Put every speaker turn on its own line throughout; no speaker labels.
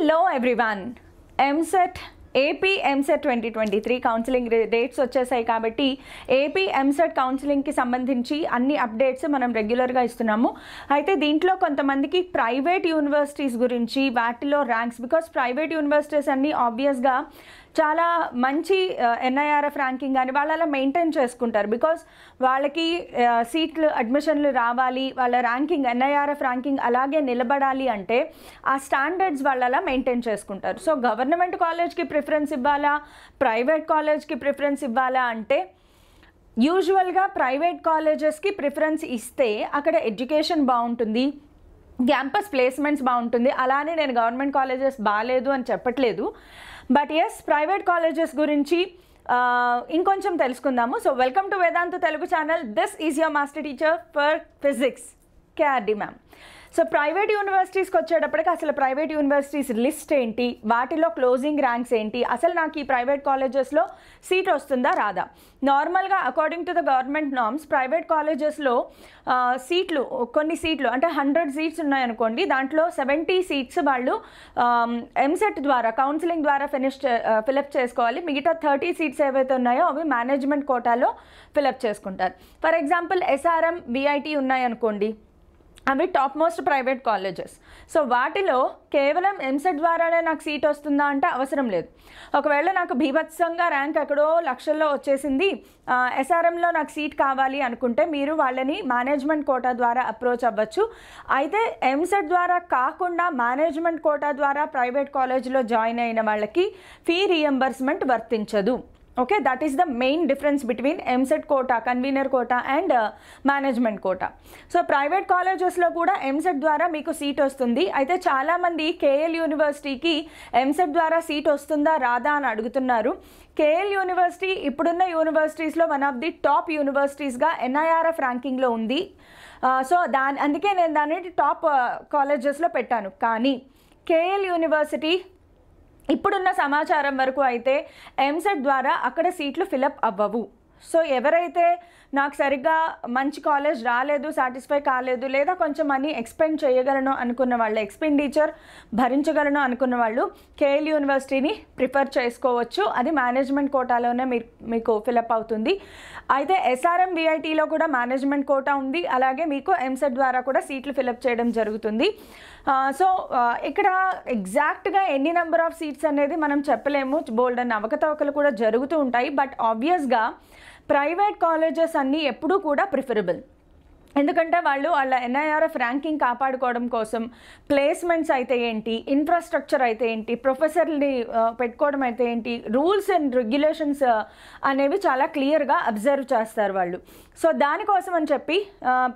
Hello everyone, MSET AP EAMCET twenty twenty three counselling dates వచ్చేసాయి కాబట్టి AP EAMCET కౌన్సిలింగ్కి సంబంధించి అన్ని అప్డేట్స్ మనం రెగ్యులర్గా ఇస్తున్నాము అయితే దీంట్లో కొంతమందికి ప్రైవేట్ యూనివర్సిటీస్ గురించి వాటిలో ర్యాంక్స్ బికాస్ ప్రైవేట్ యూనివర్సిటీస్ అన్నీ ఆబ్వియస్గా చాలా మంచి ఎన్ఐఆర్ఎఫ్ ర్యాంకింగ్ కానీ వాళ్ళు అలా మెయింటైన్ చేసుకుంటారు బికాస్ వాళ్ళకి సీట్లు అడ్మిషన్లు రావాలి వాళ్ళ ర్యాంకింగ్ ఎన్ఐఆర్ఎఫ్ ర్యాంకింగ్ అలాగే నిలబడాలి అంటే ఆ స్టాండర్డ్స్ వాళ్ళు అలా మెయింటైన్ చేసుకుంటారు సో గవర్నమెంట్ కాలేజ్కి ప్రిఫరెన్స్ ఇవ్వాలా ప్రైవేట్ కాలేజ్కి ప్రిఫరెన్స్ ఇవ్వాలా అంటే యూజువల్గా ప్రైవేట్ కాలేజెస్కి ప్రిఫరెన్స్ ఇస్తే అక్కడ ఎడ్యుకేషన్ బాగుంటుంది క్యాంపస్ ప్లేస్మెంట్స్ బాగుంటుంది అలానే నేను గవర్నమెంట్ కాలేజెస్ బాగాలేదు అని చెప్పట్లేదు బట్ ఎస్ ప్రైవేట్ కాలేజెస్ గురించి ఇంకొంచెం తెలుసుకుందాము so welcome to Vedantu Telugu channel this is your master teacher for physics KRD ma'am so private యూనివర్సిటీస్కి వచ్చేటప్పటికి అసలు ప్రైవేట్ యూనివర్సిటీస్ లిస్ట్ ఏంటి వాటిలో క్లోజింగ్ ర్యాంక్స్ ఏంటి అసలు నాకు ఈ ప్రైవేట్ కాలేజెస్లో సీట్ వస్తుందా రాదా నార్మల్గా according to the government norms private కాలేజెస్లో సీట్లు కొన్ని సీట్లు అంటే హండ్రెడ్ సీట్స్ ఉన్నాయనుకోండి దాంట్లో సెవెంటీ సీట్స్ వాళ్ళు ఎంసెట్ ద్వారా కౌన్సిలింగ్ ద్వారా ఫినిష్ ఫిలప్ చేసుకోవాలి మిగతా థర్టీ సీట్స్ ఏవైతే ఉన్నాయో అవి మేనేజ్మెంట్ కోటాలో ఫిలప్ చేసుకుంటారు ఫర్ ఎగ్జాంపుల్ ఎస్ఆర్ఎం విఐటి ఉన్నాయనుకోండి అవి top most private colleges so వాటిలో కేవలం ఎంసెట్ ద్వారానే నాకు సీట్ వస్తుందా అంటే అవసరం లేదు ఒకవేళ నాకు భీభత్సంగా ర్యాంక్ ఎక్కడో లక్షల్లో వచ్చేసింది ఎస్ఆర్ఎంలో నాకు సీట్ కావాలి అనుకుంటే మీరు వాళ్ళని మేనేజ్మెంట్ కోటా ద్వారా అప్రోచ్ అవ్వచ్చు అయితే ఎంసెట్ ద్వారా కాకుండా మేనేజ్మెంట్ కోటా ద్వారా ప్రైవేట్ కాలేజీలో జాయిన్ అయిన వాళ్ళకి ఫీ రీఎంబర్స్మెంట్ వర్తించదు okay that is the main difference between EAMCET quota convenor quota and management quota so private కాలేజెస్లో కూడా ఎంసెట్ ద్వారా మీకు సీట్ వస్తుంది అయితే చాలామంది కేఎల్ యూనివర్సిటీకి ఎంసెట్ ద్వారా సీట్ వస్తుందా రాదా అని అడుగుతున్నారు కేఎల్ యూనివర్సిటీ ఇప్పుడున్న యూనివర్సిటీస్లో వన్ ఆఫ్ ది టాప్ యూనివర్సిటీస్గా ఎన్ఐఆర్ఎఫ్ ర్యాంకింగ్లో ఉంది సో uh, దాని అందుకే నేను దాన్ని టాప్ కాలేజెస్లో uh, పెట్టాను కానీ కేఎల్ యూనివర్సిటీ ఇప్పుడున్న సమాచారం వరకు అయితే ఎంసెట్ ద్వారా అక్కడ సీట్లు ఫిలప్ అవ్వవు సో ఎవరైతే నాకు సరిగ్గా మంచి కాలేజ్ రాలేదు సాటిస్ఫై కాలేదు లేదా కొంచెం మనీ ఎక్స్పెండ్ చేయగలను అనుకున్న వాళ్ళు ఎక్స్పెండిచర్ భరించగలను అనుకున్న వాళ్ళు కేఎల్ యూనివర్సిటీని ప్రిఫర్ చేసుకోవచ్చు అది మేనేజ్మెంట్ కోటాలోనే మీరు మీకు ఫిలప్ అవుతుంది అయితే ఎస్ఆర్ఎం విఐటీలో కూడా మేనేజ్మెంట్ కోటా ఉంది అలాగే మీకు ఎంసెట్ ద్వారా కూడా సీట్లు ఫిలప్ చేయడం జరుగుతుంది సో ఇక్కడ ఎగ్జాక్ట్గా ఎన్ని నెంబర్ ఆఫ్ సీట్స్ అనేది మనం చెప్పలేము బోల్డ్ అవకతవకలు కూడా జరుగుతూ ఉంటాయి బట్ ఆబ్వియస్గా ప్రైవేట్ కాలేజెస్ అన్నీ ఎప్పుడూ కూడా ప్రిఫరబుల్ ఎందుకంటే వాళ్ళు వాళ్ళ ఎన్ఐఆర్ఎఫ్ ర్యాంకింగ్ కాపాడుకోవడం కోసం ప్లేస్మెంట్స్ అయితే ఏంటి ఇన్ఫ్రాస్ట్రక్చర్ అయితే ఏంటి ప్రొఫెసర్ని పెట్టుకోవడం అయితే ఏంటి రూల్స్ అండ్ రెగ్యులేషన్స్ అనేవి చాలా క్లియర్గా అబ్జర్వ్ చేస్తారు వాళ్ళు సో దానికోసం అని చెప్పి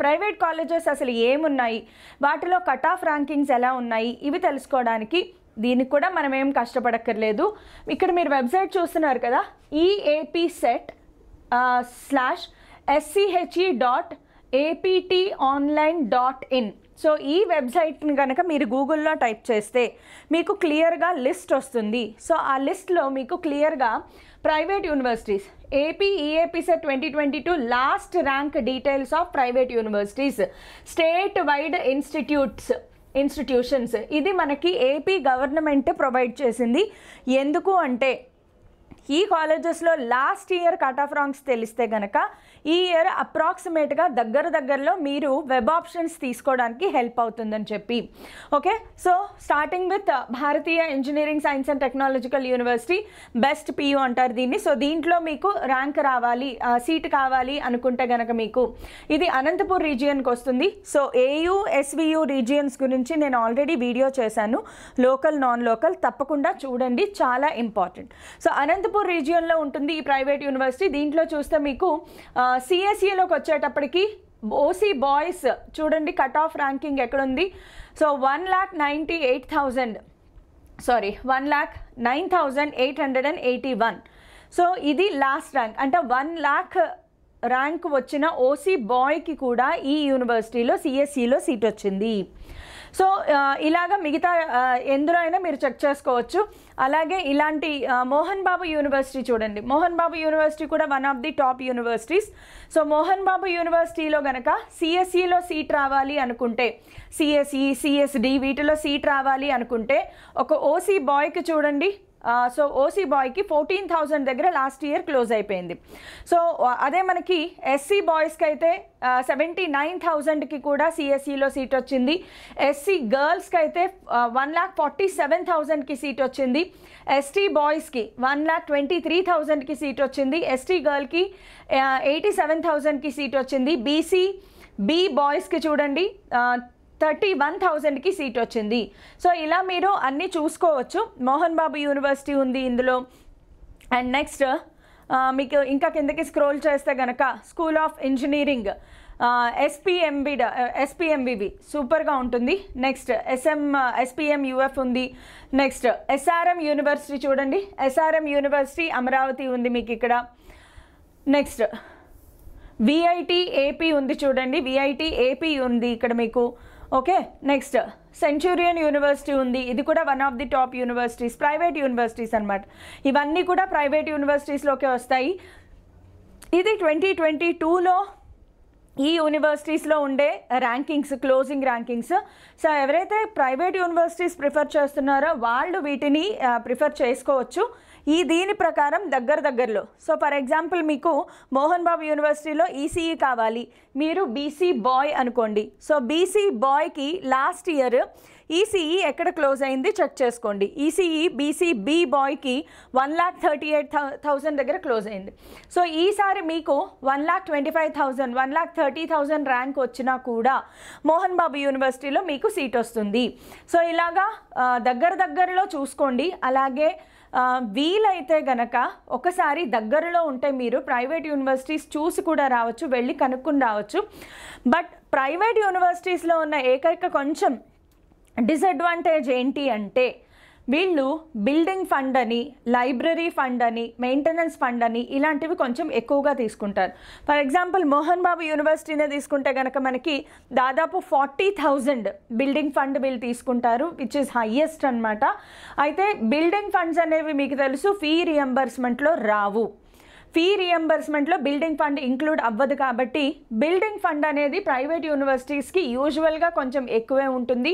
ప్రైవేట్ కాలేజెస్ అసలు ఏమున్నాయి వాటిలో కట్ ఆఫ్ ర్యాంకింగ్స్ ఎలా ఉన్నాయి ఇవి తెలుసుకోవడానికి దీనికి కూడా మనం ఏం కష్టపడక్కర్లేదు ఇక్కడ మీరు వెబ్సైట్ చూస్తున్నారు కదా EAP CET slash SCHE dot APT online dot in so ఈ వెబ్సైట్ని కనుక మీరు గూగుల్లో టైప్ చేస్తే మీకు క్లియర్గా లిస్ట్ వస్తుంది సో ఆ లిస్ట్లో మీకు క్లియర్గా private universities AP twenty twenty two last rank details of private universities state wide institutes institutions ఇది మనకి ఏపీ గవర్నమెంట్ ప్రొవైడ్ చేసింది ఎందుకు అంటే ఈ కాలేజెస్లో last year cut off ranks తెలిస్తే గనక ఈ ఇయర్ అప్రాక్సిమేట్గా దగ్గర దగ్గరలో మీరు వెబ్ ఆప్షన్స్ తీసుకోవడానికి హెల్ప్ అవుతుందని చెప్పి okay so starting with uh, Bharatiya engineering science and technological university best PU అంటారు దీన్ని సో దీంట్లో మీకు ర్యాంక్ రావాలి సీట్ కావాలి అనుకుంటే గనక మీకు ఇది అనంతపూర్ రీజియన్కి వస్తుంది సో ఏయూ ఎస్వియు రీజియన్స్ గురించి నేను ఆల్రెడీ వీడియో చేశాను లోకల్ నాన్ లోకల్ తప్పకుండా చూడండి చాలా ఇంపార్టెంట్ సో అనంతపూర్ అనంతపూర్ రీజియన్లో ఉంటుంది ఈ ప్రైవేట్ యూనివర్సిటీ దీంట్లో చూస్తే మీకు సిఎస్ఈలోకి e వచ్చేటప్పటికి ఓసీ బాయ్స్ చూడండి కట్ ఆఫ్ ర్యాంకింగ్ ఎక్కడుంది so one lakh ninety eight thousand sorry one lakh nine thousand eight hundred and eighty one so ఇది లాస్ట్ ర్యాంక్ అంటే వన్ ల్యాక్ ర్యాంక్ వచ్చిన ఓసీ బాయ్కి కూడా ఈ యూనివర్సిటీలో సిఎస్ఈలో e సీట్ వచ్చింది సో ఇలాగ మిగతా ఎందులో అయినా మీరు చెక్ చేసుకోవచ్చు అలాగే ఇలాంటి మోహన్ బాబు యూనివర్సిటీ చూడండి మోహన్ బాబు యూనివర్సిటీ కూడా one of the top universities so Mohan Babu యూనివర్సిటీలో గనక సిఎస్ఈలో e సీట్ రావాలి అనుకుంటే సిఎస్ఈ సిఎస్డి e, వీటిలో సీట్ రావాలి అనుకుంటే ఒక ఓసీ బాయ్కి చూడండి సో ఓసీ బాయ్కి ఫోర్టీన్ థౌజండ్ దగ్గర లాస్ట్ ఇయర్ క్లోజ్ అయిపోయింది సో అదే మనకి ఎస్సీ బాయ్స్కి అయితే సెవెంటీ నైన్ థౌజండ్కి కూడా సిఎస్సిలో e సీట్ వచ్చింది ఎస్సీ గర్ల్స్కి అయితే వన్ ల్యాక్ ఫార్టీ సెవెన్ థౌజండ్కి సీట్ వచ్చింది ఎస్టీ బాయ్స్కి వన్ ల్యాక్ ట్వంటీ త్రీ థౌజండ్కి సీట్ వచ్చింది ఎస్టీ గర్ల్కి ఎయిటీ సెవెన్ థౌజండ్కి సీట్ వచ్చింది బీసీ బీ బాయ్స్కి చూడండి థర్టీ వన్ థౌజండ్కి సీట్ వచ్చింది సో ఇలా మీరు అన్నీ చూసుకోవచ్చు మోహన్ బాబు యూనివర్సిటీ ఉంది ఇందులో అండ్ నెక్స్ట్ మీకు ఇంకా కిందకి స్క్రోల్ చేస్తే గనక school of engineering SPMB SPMBV సూపర్గా ఉంటుంది నెక్స్ట్ ఎస్ఎం ఎస్పీఎం యూఎఫ్ ఉంది నెక్స్ట్ ఎస్ఆర్ఎం యూనివర్సిటీ చూడండి ఎస్ఆర్ఎం యూనివర్సిటీ అమరావతి ఉంది మీకు ఇక్కడ నెక్స్ట్ విఐటి ఏపీ ఉంది చూడండి విఐటి ఏపీ ఉంది ఇక్కడ మీకు ఓకే నెక్స్ట్ సెంచూరియన్ యూనివర్సిటీ ఉంది ఇది కూడా one of the top universities private universities అనమాట ఇవన్నీ కూడా ప్రైవేట్ యూనివర్సిటీస్లోకి వస్తాయి ఇది ట్వంటీ ట్వంటీ టూలో ఈ యూనివర్సిటీస్లో ఉండే ర్యాంకింగ్స్ క్లోజింగ్ ర్యాంకింగ్స్ సో ఎవరైతే ప్రైవేట్ యూనివర్సిటీస్ ప్రిఫర్ చేస్తున్నారో వాళ్ళు వీటిని ప్రిఫర్ uh, చేసుకోవచ్చు ఈ దీని ప్రకారం దగ్గర దగ్గరలో సో ఫర్ ఎగ్జాంపుల్ మీకు మోహన్ బాబు యూనివర్సిటీలో ఈసీఈ e e కావాలి మీరు బీసీ బాయ్ అనుకోండి సో బీసీ బాయ్కి లాస్ట్ ఇయర్ ఈసీఈ ఎక్కడ క్లోజ్ అయింది చెక్ చేసుకోండి ఈసీఈ బీసీ బీ బాయ్కి one lakh thirty eight thousand దగ్గర క్లోజ్ అయింది సో ఈసారి మీకు one lakh twenty five thousand one lakh thirty thousand rank వచ్చినా కూడా మోహన్ బాబు యూనివర్సిటీలో మీకు సీట్ వస్తుంది సో ఇలాగా దగ్గర దగ్గరలో చూసుకోండి అలాగే వీలైతే గనక ఒకసారి దగ్గరలో ఉంటే మీరు ప్రైవేట్ యూనివర్సిటీస్ చూసి కూడా రావచ్చు వెళ్ళి కనుక్కుని రావచ్చు బట్ ప్రైవేట్ యూనివర్సిటీస్లో ఉన్న ఏకైక కొంచెం డిసడ్వాంటేజ్ ఏంటి అంటే వీళ్ళు బిల్డింగ్ ఫండ్ అని లైబ్రరీ ఫండ్ అని మెయింటెనెన్స్ ఫండ్ అని ఇలాంటివి కొంచెం ఎక్కువగా తీసుకుంటారు ఫర్ ఎగ్జాంపుల్ మోహన్ బాబు యూనివర్సిటీనే తీసుకుంటే కనుక మనకి దాదాపు ఫార్టీ థౌజండ్ బిల్డింగ్ ఫండ్ వీళ్ళు తీసుకుంటారు విచ్ ఇస్ హయ్యెస్ట్ అనమాట అయితే బిల్డింగ్ ఫండ్స్ అనేవి మీకు తెలుసు ఫీ రియంబర్స్మెంట్లో రావు ఫీ రియంబర్స్మెంట్లో బిల్డింగ్ ఫండ్ ఇంక్లూడ్ అవ్వదు కాబట్టి బిల్డింగ్ ఫండ్ అనేది ప్రైవేట్ యూనివర్సిటీస్కి యూజువల్గా కొంచెం ఎక్కువే ఉంటుంది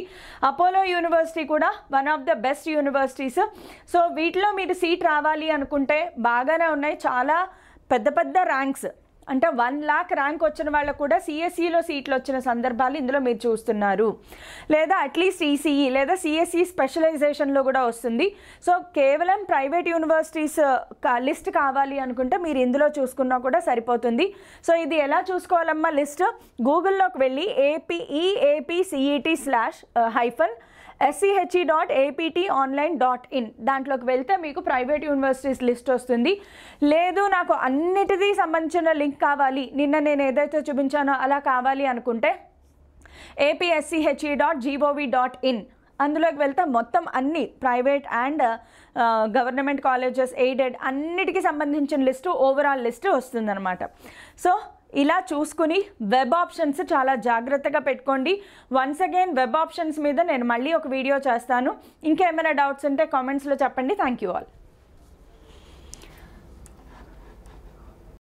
అపోలో యూనివర్సిటీ కూడా one of the best universities so వీటిలో మీరు సీట్ రావాలి అనుకుంటే బాగానే ఉన్నాయి చాలా పెద్ద పెద్ద ర్యాంక్స్ అంటే వన్ లాక్ ర్యాంక్ వచ్చిన వాళ్ళకు కూడా సిఎస్ఈలో e సీట్లు వచ్చిన సందర్భాలు ఇందులో మీరు చూస్తున్నారు లేదా అట్లీస్ట్ ఈసీఈ e e, లేదా సిఎస్ఈ స్పెషలైజేషన్లో కూడా వస్తుంది సో కేవలం ప్రైవేట్ యూనివర్సిటీస్ లిస్ట్ కావాలి అనుకుంటే మీరు ఇందులో చూసుకున్నా కూడా సరిపోతుంది సో ఇది ఎలా చూసుకోవాలమ్మా లిస్ట్ గూగుల్లోకి వెళ్ళి APE AP CET slash hyphen SCHE dot APT online dot in దాంట్లోకి వెళ్తే మీకు ప్రైవేట్ యూనివర్సిటీస్ లిస్ట్ వస్తుంది లేదు నాకు అన్నిటిదీ సంబంధించిన లింక్ కావాలి నిన్న నేను ఏదైతే చూపించానో అలా కావాలి అనుకుంటే APSCHE dot gov dot in అందులోకి వెళ్తే మొత్తం అన్ని private and government colleges aided అన్నిటికీ సంబంధించిన లిస్టు ఓవరాల్ లిస్టు వస్తుందన్నమాట సో ఇలా చూసుకుని వెబ్ ఆప్షన్స్ చాలా జాగ్రత్తగా పెట్టుకోండి వన్స్ అగైన్ వెబ్ ఆప్షన్స్ మీద నేను మళ్ళీ ఒక వీడియో చేస్తాను ఇంకేమైనా డౌట్స్ ఉంటే కామెంట్స్లో చెప్పండి థ్యాంక్ యూ ఆల్